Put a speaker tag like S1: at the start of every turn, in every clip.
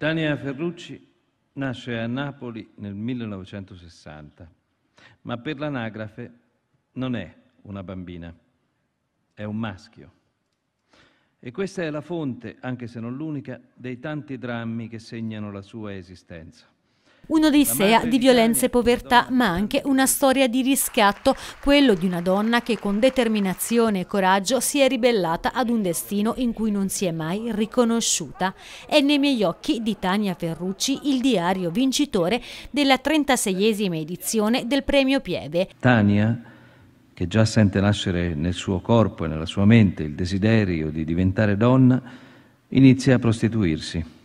S1: Tania Ferrucci nasce a Napoli nel 1960, ma per l'anagrafe non è una bambina, è un maschio. E questa è la fonte, anche se non l'unica, dei tanti drammi che segnano la sua esistenza.
S2: Un'odissea di violenze e povertà, ma anche una storia di riscatto, quello di una donna che con determinazione e coraggio si è ribellata ad un destino in cui non si è mai riconosciuta. È nei miei occhi di Tania Ferrucci il diario vincitore della 36esima edizione del Premio Pieve.
S1: Tania che già sente nascere nel suo corpo e nella sua mente il desiderio di diventare donna, inizia a prostituirsi.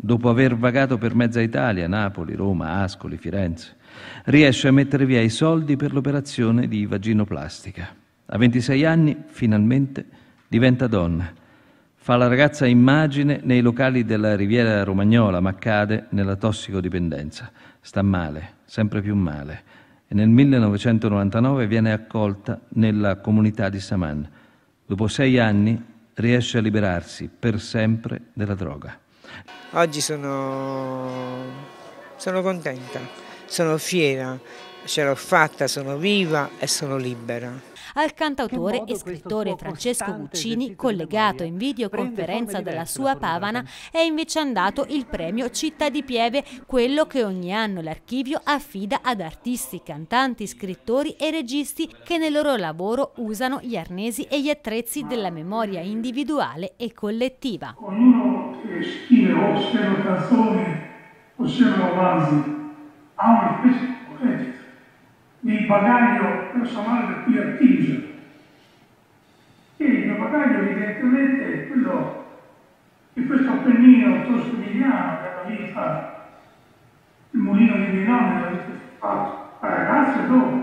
S1: Dopo aver vagato per mezza Italia, Napoli, Roma, Ascoli, Firenze, riesce a mettere via i soldi per l'operazione di vaginoplastica. A 26 anni, finalmente, diventa donna. Fa la ragazza immagine nei locali della riviera romagnola, ma cade nella tossicodipendenza. Sta male, sempre più male. E nel 1999 viene accolta nella comunità di Saman. Dopo sei anni riesce a liberarsi per sempre della droga. Oggi sono, sono contenta, sono fiera, ce l'ho fatta, sono viva e sono libera.
S2: Al cantautore e scrittore Francesco Guccini, collegato in videoconferenza dalla sua Pavana, è invece andato il premio Città di Pieve, quello che ogni anno l'archivio affida ad artisti, cantanti, scrittori e registi che nel loro lavoro usano gli arnesi e gli attrezzi della memoria individuale e collettiva che eh,
S1: scrivevo, scrivevo canzoni, o scrivevo romanzi, ha una specie poetica nel bagaglio personale più cui
S2: E il mio bagaglio evidentemente è quello che questo appennino tosco-emiliano della vita, il mulino di Milano della vita fatto,
S1: ragazzi e dopo.